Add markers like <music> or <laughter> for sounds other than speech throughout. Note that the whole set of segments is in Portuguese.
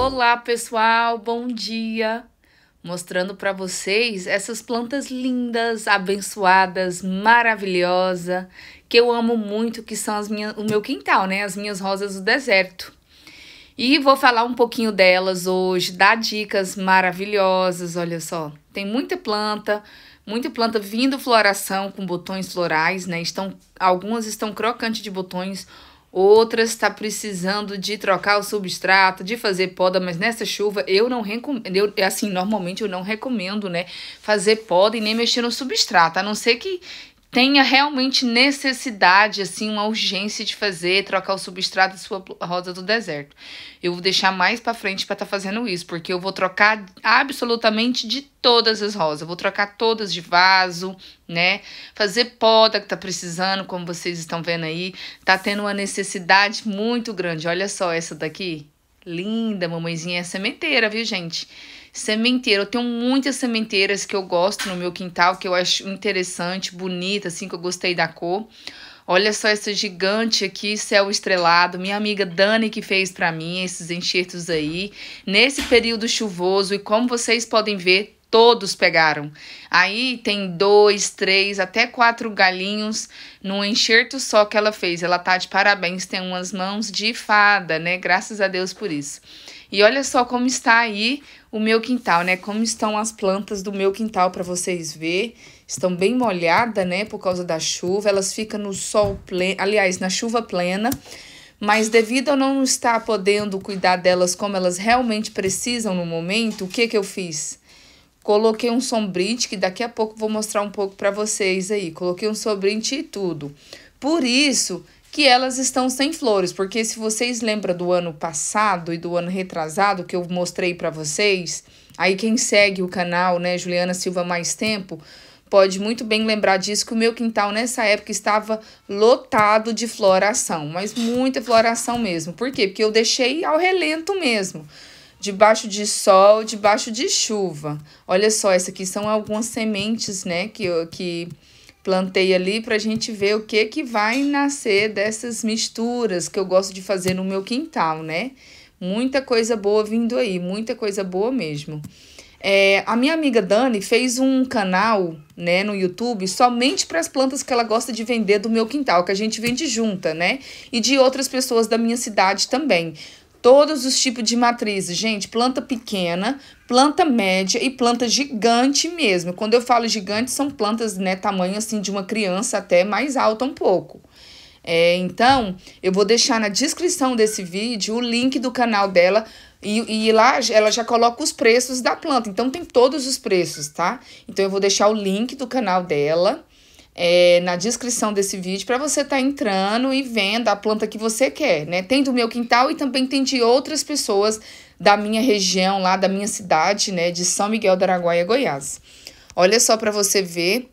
Olá, pessoal, bom dia. Mostrando para vocês essas plantas lindas, abençoadas, maravilhosa, que eu amo muito, que são as minhas, o meu quintal, né? As minhas rosas do deserto. E vou falar um pouquinho delas hoje, dar dicas maravilhosas, olha só. Tem muita planta, muita planta vindo floração com botões florais, né? Estão, algumas estão crocantes de botões, Outras está precisando de trocar o substrato, de fazer poda, mas nessa chuva eu não recomendo, é assim, normalmente eu não recomendo, né, fazer poda e nem mexer no substrato, a não ser que, tenha realmente necessidade, assim, uma urgência de fazer, trocar o substrato da sua rosa do deserto. Eu vou deixar mais para frente para estar tá fazendo isso, porque eu vou trocar absolutamente de todas as rosas. vou trocar todas de vaso, né? Fazer poda que tá precisando, como vocês estão vendo aí, tá tendo uma necessidade muito grande. Olha só essa daqui linda, mamãezinha é sementeira, viu, gente? Sementeira, eu tenho muitas sementeiras que eu gosto no meu quintal, que eu acho interessante, bonita, assim, que eu gostei da cor. Olha só essa gigante aqui, céu estrelado. Minha amiga Dani que fez para mim esses enxertos aí. Nesse período chuvoso, e como vocês podem ver, Todos pegaram. Aí tem dois, três, até quatro galinhos num enxerto só que ela fez. Ela tá de parabéns, tem umas mãos de fada, né? Graças a Deus por isso. E olha só como está aí o meu quintal, né? Como estão as plantas do meu quintal para vocês ver. Estão bem molhadas, né? Por causa da chuva. Elas ficam no sol pleno, aliás, na chuva plena mas devido a não estar podendo cuidar delas como elas realmente precisam no momento, o que que eu fiz? Coloquei um sombrite, que daqui a pouco vou mostrar um pouco para vocês aí. Coloquei um sombrite e tudo. Por isso que elas estão sem flores, porque se vocês lembram do ano passado e do ano retrasado que eu mostrei para vocês, aí quem segue o canal, né, Juliana Silva mais tempo, pode muito bem lembrar disso que o meu quintal nessa época estava lotado de floração, mas muita floração mesmo. Por quê? Porque eu deixei ao relento mesmo debaixo de sol, debaixo de chuva. Olha só, essas aqui são algumas sementes, né, que eu que plantei ali para a gente ver o que que vai nascer dessas misturas que eu gosto de fazer no meu quintal, né? Muita coisa boa vindo aí, muita coisa boa mesmo. É, a minha amiga Dani fez um canal né, no YouTube somente para as plantas que ela gosta de vender do meu quintal, que a gente vende junta, né? E de outras pessoas da minha cidade também todos os tipos de matrizes, gente, planta pequena, planta média e planta gigante mesmo. Quando eu falo gigante, são plantas, né, tamanho assim de uma criança até mais alta um pouco. É, então, eu vou deixar na descrição desse vídeo o link do canal dela e, e lá ela já coloca os preços da planta. Então, tem todos os preços, tá? Então, eu vou deixar o link do canal dela é, na descrição desse vídeo para você estar tá entrando e vendo a planta que você quer, né? Tem do meu quintal e também tem de outras pessoas da minha região lá, da minha cidade, né? De São Miguel do Araguaia, Goiás. Olha só para você ver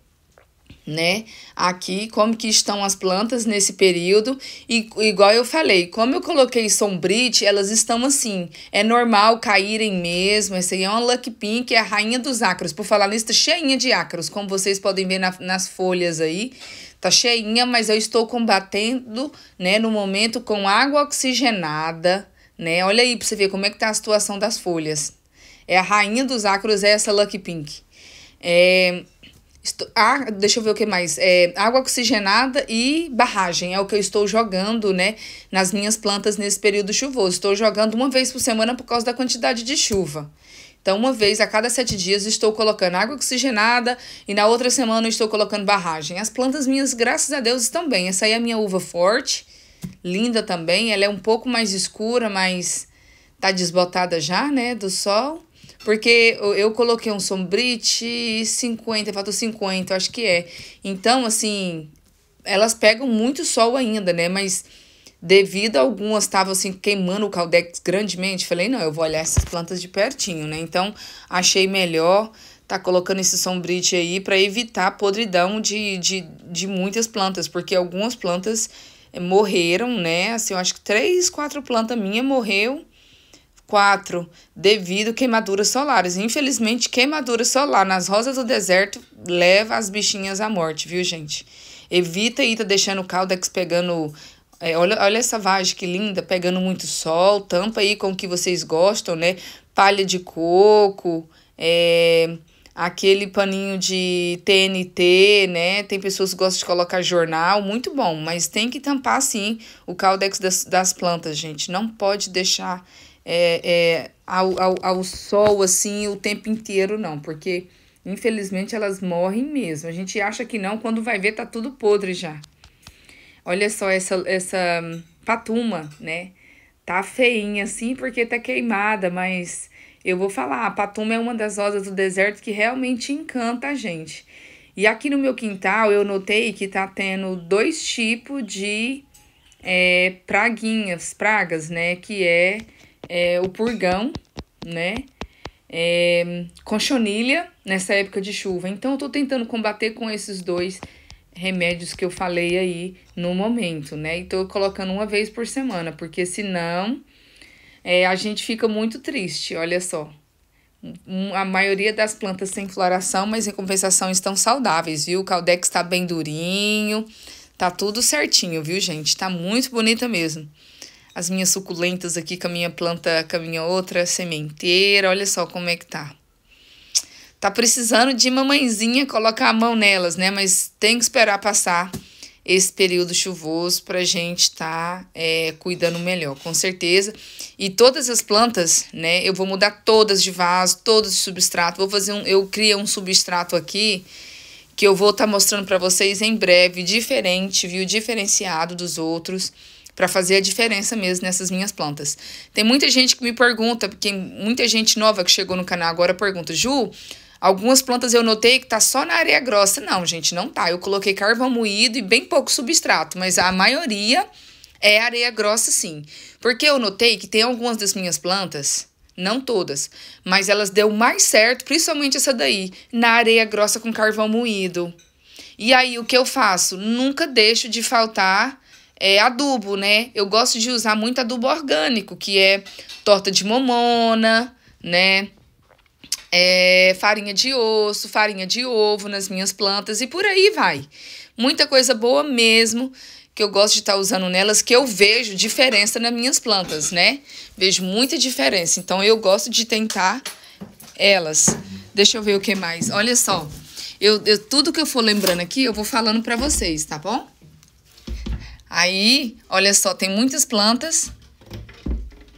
né? Aqui, como que estão as plantas nesse período. E igual eu falei, como eu coloquei sombrite, elas estão assim. É normal caírem mesmo. Essa aí é uma Lucky Pink, é a rainha dos ácaros. Por falar nisso, tá cheinha de ácaros, como vocês podem ver na, nas folhas aí. Tá cheinha, mas eu estou combatendo, né, no momento com água oxigenada, né? Olha aí para você ver como é que tá a situação das folhas. É a rainha dos ácaros, é essa Lucky Pink. É, ah, deixa eu ver o que mais. É, água oxigenada e barragem é o que eu estou jogando, né? Nas minhas plantas nesse período chuvoso. Estou jogando uma vez por semana por causa da quantidade de chuva. Então, uma vez a cada sete dias estou colocando água oxigenada e na outra semana estou colocando barragem. As plantas minhas, graças a Deus, estão bem. Essa aí é a minha uva forte, linda também. Ela é um pouco mais escura, mas tá desbotada já, né? Do sol. Porque eu coloquei um sombrite 50, faltou 50, acho que é. Então, assim, elas pegam muito sol ainda, né? Mas devido a algumas estavam assim queimando o caldex grandemente, falei, não, eu vou olhar essas plantas de pertinho, né? Então, achei melhor tá colocando esse sombrite aí para evitar a podridão de, de, de muitas plantas, porque algumas plantas eh, morreram, né? Assim, eu acho que três, quatro plantas minha morreu 4. Devido queimaduras solares. Infelizmente, queimadura solar nas rosas do deserto leva as bichinhas à morte, viu, gente? Evita aí, tá deixando o caldex pegando. É, olha, olha essa vagem que linda, pegando muito sol. Tampa aí com o que vocês gostam, né? Palha de coco, é, aquele paninho de TNT, né? Tem pessoas que gostam de colocar jornal, muito bom, mas tem que tampar sim o caldex das, das plantas, gente. Não pode deixar é, é, ao, ao, ao sol assim o tempo inteiro, não, porque infelizmente elas morrem mesmo. A gente acha que não, quando vai ver tá tudo podre já. Olha só essa, essa hum, patuma, né? Tá feinha assim porque tá queimada, mas eu vou falar, a patuma é uma das rosas do deserto que realmente encanta a gente. E aqui no meu quintal eu notei que tá tendo dois tipos de é, praguinhas, pragas, né? Que é é, o purgão, né? É, conchonilha nessa época de chuva. Então, eu tô tentando combater com esses dois remédios que eu falei aí no momento, né? E tô colocando uma vez por semana, porque senão é, a gente fica muito triste, olha só. a maioria das plantas tem floração, mas em compensação estão saudáveis, viu? O caldex tá bem durinho, tá tudo certinho, viu, gente? Tá muito bonita mesmo as minhas suculentas aqui com a minha planta, com a minha outra sementeira. Olha só como é que tá. Tá precisando de mamãezinha colocar a mão nelas, né? Mas tem que esperar passar esse período chuvoso para a gente tá, é, cuidando melhor, com certeza. E todas as plantas, né? Eu vou mudar todas de vaso, todas de substrato. Vou fazer um, eu crio um substrato aqui que eu vou estar tá mostrando para vocês em breve, diferente, viu? Diferenciado dos outros para fazer a diferença mesmo nessas minhas plantas. Tem muita gente que me pergunta, porque muita gente nova que chegou no canal agora pergunta, Ju, Algumas plantas eu notei que tá só na areia grossa. Não, gente, não tá. Eu coloquei carvão moído e bem pouco substrato, mas a maioria é areia grossa sim. Porque eu notei que tem algumas das minhas plantas, não todas, mas elas deu mais certo, principalmente essa daí, na areia grossa com carvão moído. E aí o que eu faço? Nunca deixo de faltar é, adubo, né? Eu gosto de usar muito adubo orgânico, que é torta de momona, né? É, farinha de osso, farinha de ovo nas minhas plantas e por aí vai. Muita coisa boa mesmo que eu gosto de estar tá usando nelas, que eu vejo diferença nas minhas plantas, né? Vejo muita diferença. Então eu gosto de tentar elas. Deixa eu ver o que mais. Olha só. Eu, eu tudo que eu for lembrando aqui, eu vou falando para vocês, tá bom? Aí, olha só, tem muitas plantas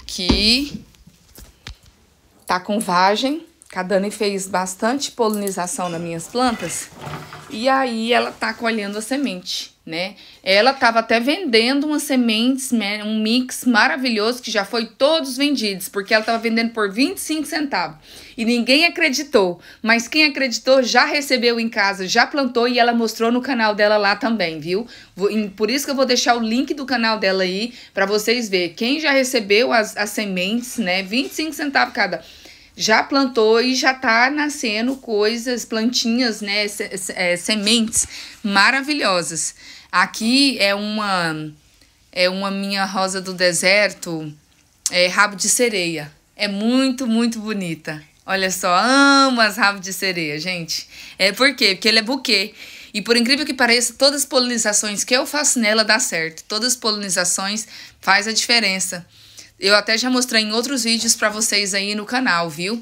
que tá com vagem. A Dani fez bastante polinização nas minhas plantas. E aí ela tá colhendo a semente né? Ela estava até vendendo umas sementes, né, um mix maravilhoso que já foi todos vendidos, porque ela estava vendendo por 25 centavos. E ninguém acreditou, mas quem acreditou já recebeu em casa, já plantou e ela mostrou no canal dela lá também, viu? Por isso que eu vou deixar o link do canal dela aí para vocês ver. Quem já recebeu as, as sementes, né? 25 centavos cada já plantou e já está nascendo coisas, plantinhas, né, se, é, sementes maravilhosas. Aqui é uma é uma minha rosa do deserto, é rabo de sereia. É muito, muito bonita. Olha só, amo as rabos de sereia, gente. É por quê? Porque ele é buquê. E por incrível que pareça, todas as polinizações que eu faço nela dá certo. Todas as polinizações faz a diferença. Eu até já mostrei em outros vídeos para vocês aí no canal, viu?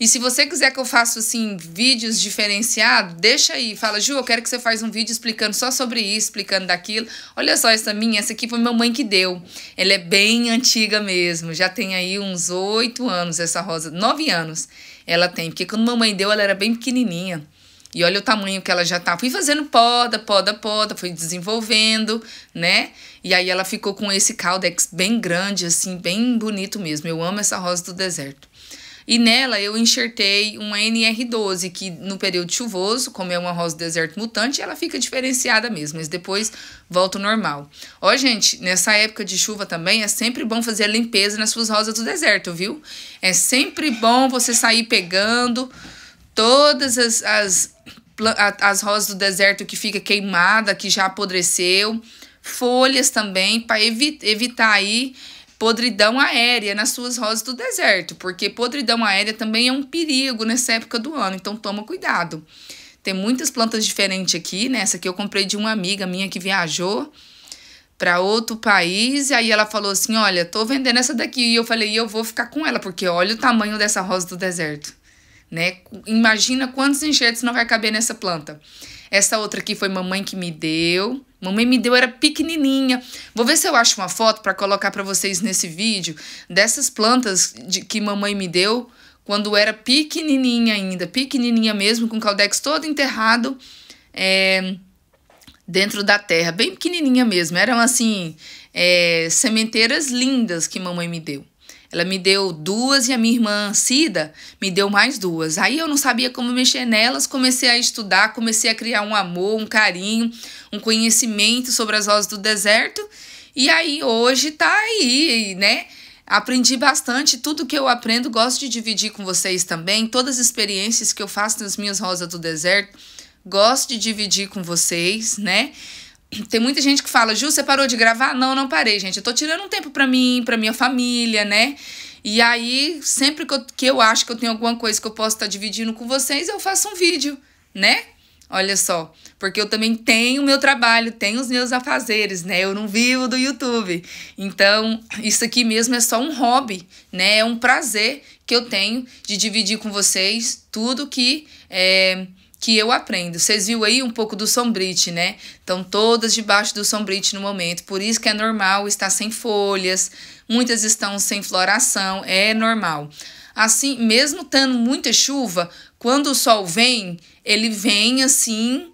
E se você quiser que eu faça, assim, vídeos diferenciados, deixa aí. Fala, Ju, eu quero que você faz um vídeo explicando só sobre isso, explicando daquilo. Olha só essa minha, essa aqui foi minha mãe que deu. Ela é bem antiga mesmo, já tem aí uns oito anos essa rosa, nove anos ela tem. Porque quando mamãe deu, ela era bem pequenininha. E olha o tamanho que ela já tá. Fui fazendo poda, poda, poda, fui desenvolvendo, né? E aí ela ficou com esse caldex bem grande, assim, bem bonito mesmo. Eu amo essa rosa do deserto. E nela eu enxertei uma NR12, que no período chuvoso, como é uma rosa do deserto mutante, ela fica diferenciada mesmo, mas depois volta ao normal. Ó, gente, nessa época de chuva também é sempre bom fazer a limpeza nas suas rosas do deserto, viu? É sempre bom você sair pegando todas as, as, as rosas do deserto que fica queimada, que já apodreceu, folhas também, para evi evitar aí podridão aérea nas suas rosas do deserto, porque podridão aérea também é um perigo nessa época do ano, então toma cuidado. Tem muitas plantas diferentes aqui, né? Essa aqui eu comprei de uma amiga minha que viajou para outro país, e aí ela falou assim: "Olha, tô vendendo essa daqui". E eu falei: "E eu vou ficar com ela, porque olha o tamanho dessa rosa do deserto" né? Imagina quantos enxertos não vai caber nessa planta. Essa outra aqui foi mamãe que me deu. Mamãe me deu, era pequenininha. Vou ver se eu acho uma foto para colocar para vocês nesse vídeo dessas plantas de, que mamãe me deu quando era pequenininha ainda, pequenininha mesmo, com o caldex todo enterrado é, dentro da terra, bem pequenininha mesmo. Eram assim, é, sementeiras lindas que mamãe me deu. Ela me deu duas e a minha irmã Cida me deu mais duas. Aí eu não sabia como mexer nelas, comecei a estudar, comecei a criar um amor, um carinho, um conhecimento sobre as rosas do deserto. E aí hoje tá aí, né? Aprendi bastante, tudo que eu aprendo, gosto de dividir com vocês também, todas as experiências que eu faço nas minhas rosas do deserto, gosto de dividir com vocês, né? <clears throat> Tem muita gente que fala, Ju, você parou de gravar? Não, não parei, gente. Eu tô tirando um tempo para mim, para minha família, né? E aí, sempre que eu, que eu acho que eu tenho alguma coisa que eu posso estar tá dividindo com vocês, eu faço um vídeo, né? Olha só, porque eu também tenho meu trabalho, tenho os meus afazeres, né? Eu não vivo do YouTube. Então, isso aqui mesmo é só um hobby, né? É um prazer que eu tenho de dividir com vocês tudo que é, que eu aprendo. Vocês viram aí um pouco do sombrite, né? Estão todas debaixo do sombrite no momento, por isso que é normal estar sem folhas, muitas estão sem floração, é normal. Assim, mesmo tendo muita chuva, quando o sol vem, ele vem assim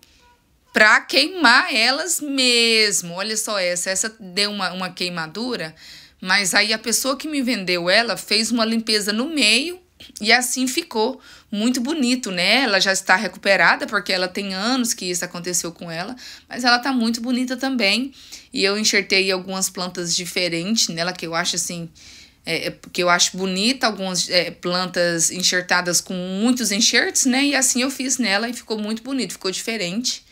para queimar elas mesmo. Olha só essa, essa deu uma, uma queimadura, mas aí a pessoa que me vendeu ela fez uma limpeza no meio e assim ficou muito bonito, né? Ela já está recuperada, porque ela tem anos que isso aconteceu com ela, mas ela tá muito bonita também. E eu enxertei algumas plantas diferentes nela, que eu acho assim. É, é que eu acho bonita, algumas é, plantas enxertadas com muitos enxertos, né? E assim eu fiz nela e ficou muito bonito, ficou diferente.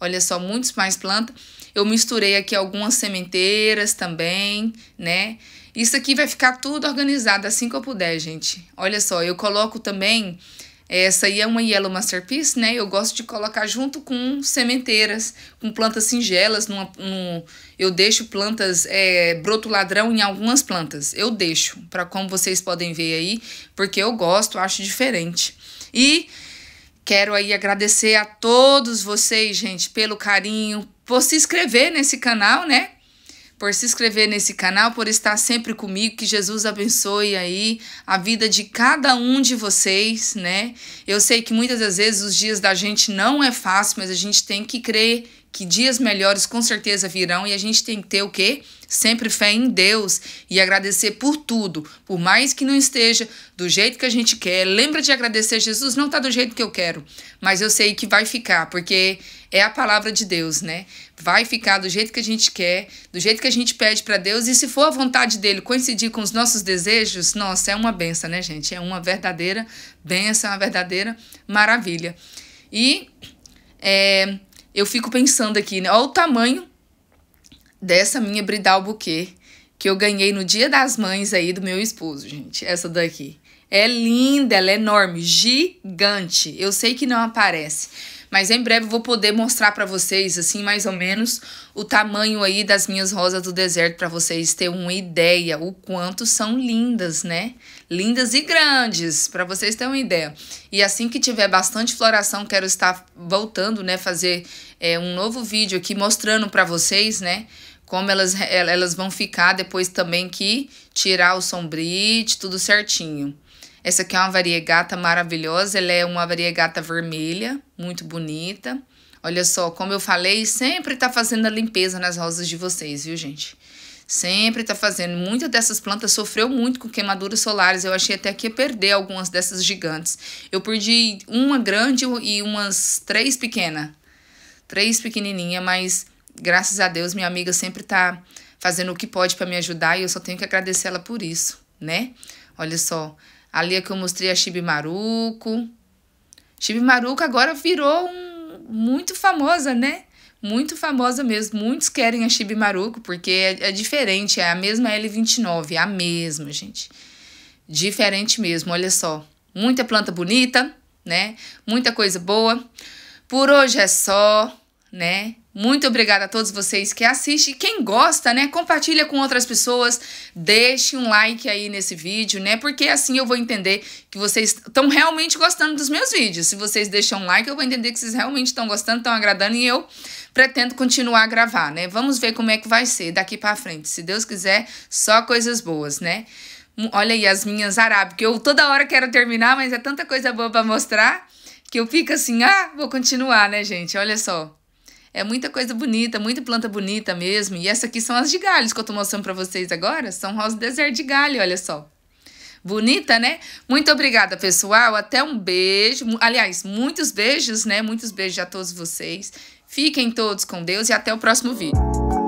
Olha só, muitos mais plantas. Eu misturei aqui algumas sementeiras também, né? Isso aqui vai ficar tudo organizado assim que eu puder, gente. Olha só, eu coloco também... Eh, essa aí é uma Yellow Masterpiece, né? Eu gosto de colocar junto com sementeiras, com plantas singelas. Numa, num, eu deixo plantas, é, broto ladrão em algumas plantas. Eu deixo, para como vocês podem ver aí, porque eu gosto, acho diferente. E quero aí agradecer a todos vocês, gente, pelo carinho, por se inscrever nesse canal, né? por se inscrever nesse canal, por estar sempre comigo. Que Jesus abençoe aí a vida de cada um de vocês, né? Eu sei que muitas das vezes os dias da gente não é fácil, mas a gente tem que crer que dias melhores com certeza virão e a gente tem que ter o quê? Sempre fé em Deus e agradecer por tudo, por mais que não esteja do jeito que a gente quer. Lembra de agradecer, Jesus, não está do jeito que eu quero, mas eu sei que vai ficar, porque é a palavra de Deus, né? Vai ficar do jeito que a gente quer, do jeito que a gente pede para Deus, e se for a vontade dele coincidir com os nossos desejos, nossa, é uma benção, né, gente? É uma verdadeira benção, uma verdadeira maravilha. E é, eu fico pensando aqui, né? Olha o tamanho dessa minha Bridal Bouquet que eu ganhei no Dia das Mães aí do meu esposo, gente. Essa daqui. É linda, ela é enorme, gigante. Eu sei que não aparece, mas em breve vou poder mostrar para vocês, assim, mais ou menos, o tamanho aí das minhas rosas do deserto para vocês terem uma ideia o quanto são lindas, né? Lindas e grandes, para vocês terem uma ideia. E assim que tiver bastante floração, quero estar voltando, né, fazer é, um novo vídeo aqui mostrando para vocês, né, como elas, elas vão ficar depois também que tirar o sombrite, tudo certinho. Essa aqui é uma variegata maravilhosa, ela é uma variegata vermelha, muito bonita. Olha só, como eu falei, sempre tá fazendo a limpeza nas rosas de vocês, viu, gente? Sempre tá fazendo. Muitas dessas plantas sofreu muito com queimaduras solares. Eu achei até que ia perder algumas dessas gigantes. Eu perdi uma grande e umas três pequenas. Três pequenininhas, mas graças a Deus minha amiga sempre tá fazendo o que pode para me ajudar e eu só tenho que agradecer ela por isso, né? Olha só, Ali é que eu mostrei a Chibi Maruco. Maruco agora virou um, muito famosa, né? Muito famosa mesmo. Muitos querem a Chibi Maruco porque é, é diferente, é a mesma L29, é a mesma, gente. Diferente mesmo, olha só. Muita planta bonita, né? Muita coisa boa. Por hoje é só, né? Muito obrigada a todos vocês que assistem. Quem gosta, né, compartilha com outras pessoas, deixe um like aí nesse vídeo, né? Porque assim eu vou entender que vocês estão realmente gostando dos meus vídeos. Se vocês deixam um like, eu vou entender que vocês realmente estão gostando, estão agradando e eu pretendo continuar a gravar, né? Vamos ver como é que vai ser daqui para frente. Se Deus quiser, só coisas boas, né? Hum, olha aí as minhas arábicas. Eu toda hora quero terminar, mas é tanta coisa boa para mostrar que eu fico assim, ah, vou continuar, né, gente? Olha só. É muita coisa bonita, muita planta bonita mesmo. E essas aqui são as de galhos que eu tô mostrando para vocês agora. São rosa deserto de galho, olha só. Bonita, né? Muito obrigada, pessoal. Até um beijo. Aliás, muitos beijos, né? Muitos beijos a todos vocês. Fiquem todos com Deus e até o próximo vídeo.